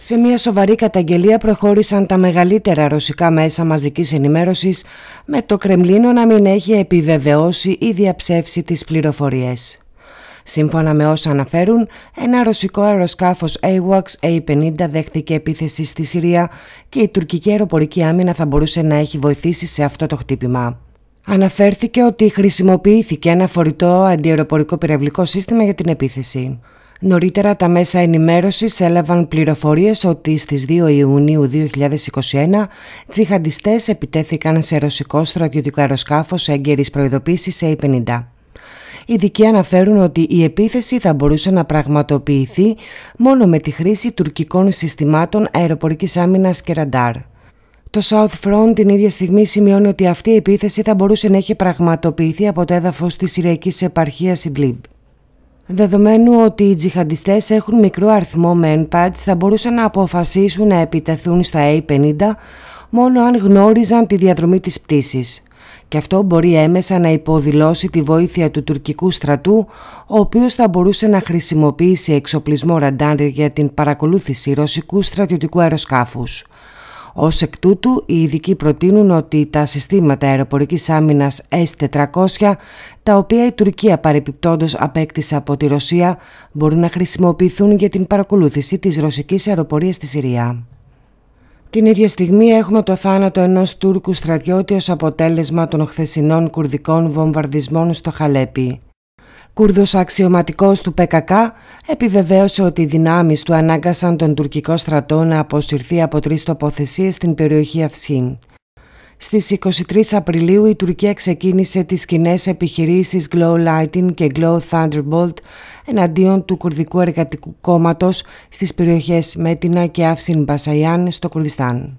Σε μια σοβαρή καταγγελία προχώρησαν τα μεγαλύτερα ρωσικά μέσα μαζικής ενημέρωσης με το Κρεμλίνο να μην έχει επιβεβαιώσει ή διαψεύσει τις πληροφορίες. Σύμφωνα με όσα αναφέρουν, ένα ρωσικό αεροσκάφος AWACS A-50 δέχτηκε επίθεση στη Συρία και η τουρκική αεροπορική άμυνα θα μπορούσε να έχει βοηθήσει σε αυτό το χτύπημα. Αναφέρθηκε ότι χρησιμοποιήθηκε ένα φορητό αντιεροπορικό πυραυλικό σύστημα για την επίθεση. Νωρίτερα τα μέσα ενημέρωσης έλαβαν πληροφορίες ότι στις 2 Ιουνίου 2021 Τσίχαντιστές επιτέθηκαν σε ρωσικό στρατιωτικό αεροσκάφος έγκαιρης προειδοποίησης A50. Ειδικοί αναφέρουν ότι η επίθεση θα μπορούσε να πραγματοποιηθεί μόνο με τη χρήση τουρκικών συστημάτων αεροπορικής άμυνας και ραντάρ. Το South Front την ίδια στιγμή σημειώνει ότι αυτή η επίθεση θα μπορούσε να έχει πραγματοποιηθεί από το έδαφος της Συριακής επαρχίας Ιντλίμπ. Δεδομένου ότι οι τζιχαντιστές έχουν μικρό αριθμό manpads θα μπορούσαν να αποφασίσουν να επιτεθούν στα A50 μόνο αν γνώριζαν τη διαδρομή της πτήσης. Και αυτό μπορεί έμεσα να υποδηλώσει τη βοήθεια του τουρκικού στρατού, ο οποίος θα μπορούσε να χρησιμοποιήσει εξοπλισμό ραντάρ για την παρακολούθηση ρωσικού στρατιωτικού αεροσκάφους. Ως εκ τούτου, οι ειδικοί προτείνουν ότι τα συστήματα αεροπορικής άμυνας S-400, τα οποία η Τουρκία παρεπιπτόντως απέκτησε από τη Ρωσία, μπορούν να χρησιμοποιηθούν για την παρακολούθηση της ρωσικής αεροπορίας στη Συρία. Την ίδια στιγμή έχουμε το θάνατο ενός Τούρκου στρατιώτη ως αποτέλεσμα των χθεσινών κουρδικών βομβαρδισμών στο Χαλέπι. Κούρδος αξιωματικός του ΠΚΚ επιβεβαίωσε ότι οι δυνάμεις του ανάγκασαν τον τουρκικό στρατό να αποσυρθεί από τρεις τοποθεσίες στην περιοχή Αυσίν. Στις 23 Απριλίου η Τουρκία ξεκίνησε τις κοινές επιχειρήσεις Glow Lighting και Glow Thunderbolt εναντίον του Κουρδικού Εργατικού Κόμματος στις περιοχές Μέτινα και Αύσιν Μπασαϊάν στο Κουρδιστάν.